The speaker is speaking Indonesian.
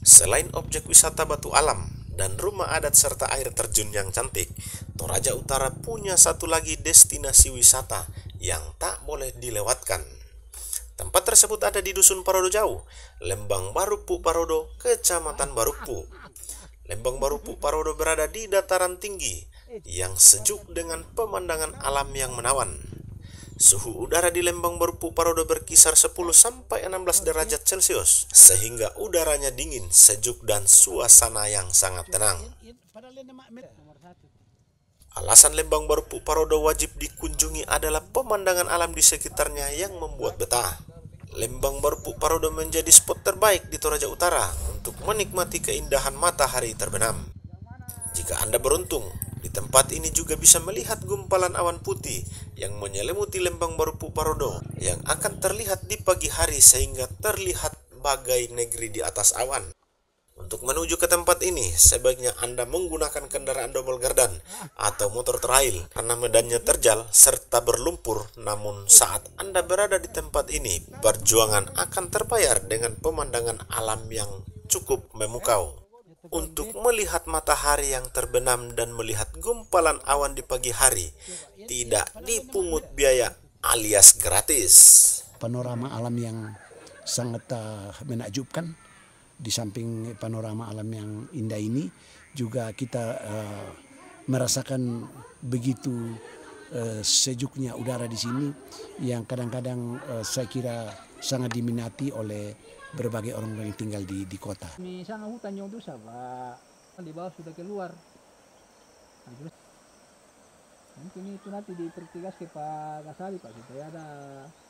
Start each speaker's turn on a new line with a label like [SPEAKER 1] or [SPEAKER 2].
[SPEAKER 1] Selain objek wisata batu alam dan rumah adat serta air terjun yang cantik, Toraja Utara punya satu lagi destinasi wisata yang tak boleh dilewatkan. Tempat tersebut ada di Dusun Parodo Jauh, Lembang Barupu Parodo, Kecamatan Barupu. Lembang Barupu Parodo berada di dataran tinggi yang sejuk dengan pemandangan alam yang menawan. Suhu udara di Lembang Parodo berkisar 10 sampai 16 derajat Celcius, sehingga udaranya dingin, sejuk dan suasana yang sangat tenang. Alasan Lembang Parodo wajib dikunjungi adalah pemandangan alam di sekitarnya yang membuat betah. Lembang Parodo menjadi spot terbaik di Toraja Utara untuk menikmati keindahan matahari terbenam. Jika Anda beruntung di tempat ini juga bisa melihat gumpalan awan putih yang menyelimuti lembang baru Puparodo yang akan terlihat di pagi hari sehingga terlihat bagai negeri di atas awan. Untuk menuju ke tempat ini, sebaiknya Anda menggunakan kendaraan double gardan atau motor trail karena medannya terjal serta berlumpur. Namun saat Anda berada di tempat ini, perjuangan akan terbayar dengan pemandangan alam yang cukup memukau untuk melihat matahari yang terbenam dan melihat gumpalan awan di pagi hari tidak dipungut biaya alias gratis.
[SPEAKER 2] Panorama alam yang sangat uh, menakjubkan di samping panorama alam yang indah ini juga kita uh, merasakan begitu uh, sejuknya udara di sini yang kadang-kadang uh, saya kira sangat diminati oleh berbagai orang yang tinggal di, di kota.
[SPEAKER 1] Misalnya hutan yang dosa, Pak. Di bawah sudah keluar. Nah, terus mungkin itu nanti dipertigas ke Pak Kasari, Pak, supaya ada